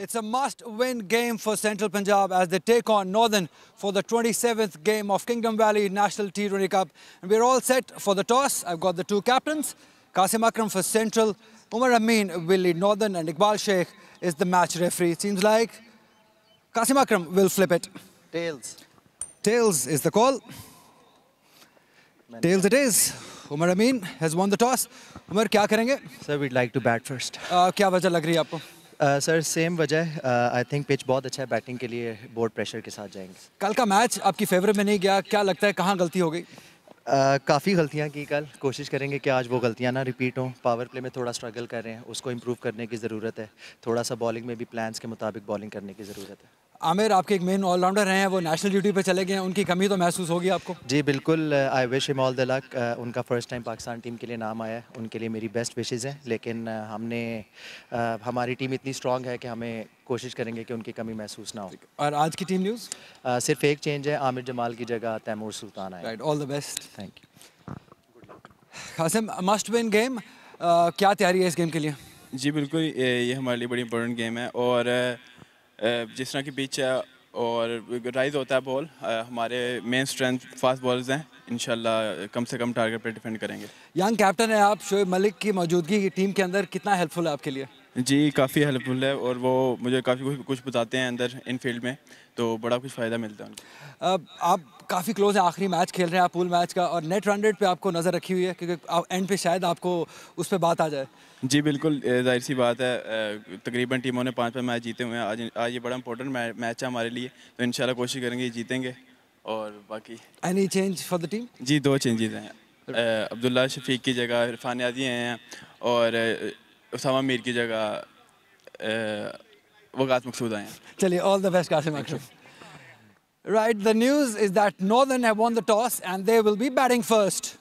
It's a must-win game for Central Punjab as they take on Northern for the 27th game of Kingdom Valley National T20 Cup. And we're all set for the toss. I've got the two captains, Kasim Akram for Central, Umar Amin will lead Northern, and Iqbal Sheikh is the match referee. It seems like Kasim Akram will flip it. Tails. Tails is the call. Tails it is. Umar Amin has won the toss. Umar, kya karenge? Sir, we'd like to bat first. Uh, kya wajah lag sir uh, same वजह I think pitch बहुत अच्छा है batting के लिए board pressure के साथ जाएंगे कल का मैच आपकी फेवर में नहीं गया क्या लगता है कहाँ गलती हो गई Uh, काफ़ी गलतियाँ की कल कोशिश करेंगे कि आज वो गलतियाँ ना रिपीट हों पावर प्ले में थोड़ा स्ट्रगल कर रहे हैं उसको इम्प्रूव करने की ज़रूरत है थोड़ा सा बॉलिंग में भी प्लान्स के मुताबिक बॉलिंग करने की ज़रूरत है आमिर आपके एक मेन ऑलराउंडर हैं वो नेशनल ड्यूटी पे चले गए हैं उनकी कमी तो महसूस होगी आपको जी बिल्कुल I wish him all the luck उनका फर्स्ट टाइम पाकिस्तान टीम के लिए नाम आया है उनके लिए मेरी बेस्ट विशेज़ हैं लेकिन uh, हमने uh, हमारी टीम इतनी स्ट्रांग है कि हमें कोशिश करेंगे कि उनकी कमी महसूस ना हो और आज की टीम न्यूज़ uh, सिर्फ एक चेंज है आमिर जमाल की जगह तैमूर सुल्तान आए all the best thank you must win game क्या तैयारी है इस गेम के लिए जी बिल्कुल ये हमारे लिए बड़ी इंपॉर्टेंट गेम है और uh, जिस तरह की पिच है और राइज होता है बॉल हमारे मेन स्ट्रेंथ फास्ट बॉल्स हैं इन कम से कम टारगेट पर डिफेंड करेंगे यंग कैप्टन है आप शोएब मलिक की मौजूदगी की टीम के अंदर कितना हेल्पफुल है आपके लिए जी काफ़ी हेल्पफुल है और वो मुझे काफ़ी कुछ कुछ बताते हैं अंदर इन फील्ड में तो बड़ा कुछ फ़ायदा मिलता है उनको आप काफ़ी क्लोज है आखिरी मैच खेल रहे हैं आप पूल मैच का और नेट रन रेट पे आपको नज़र रखी हुई है क्योंकि आप एंड पे शायद आपको उस पर बात आ जाए जी बिल्कुल जाहिर सी बात है तकरीबन टीमों ने पाँच पाँच मैच जीते हुए हैं आज आज ये बड़ा इंपॉर्टेंट मैच है हमारे लिए तो इन कोशिश करेंगे जीतेंगे और बाकी any change for the team जी दो चेंजेज़ हैं अब्दुल्ला शफीक की जगह इरफान आदि हैं और Osama Mir की जगह Right, the news is that Northern have won the toss and they will be batting first.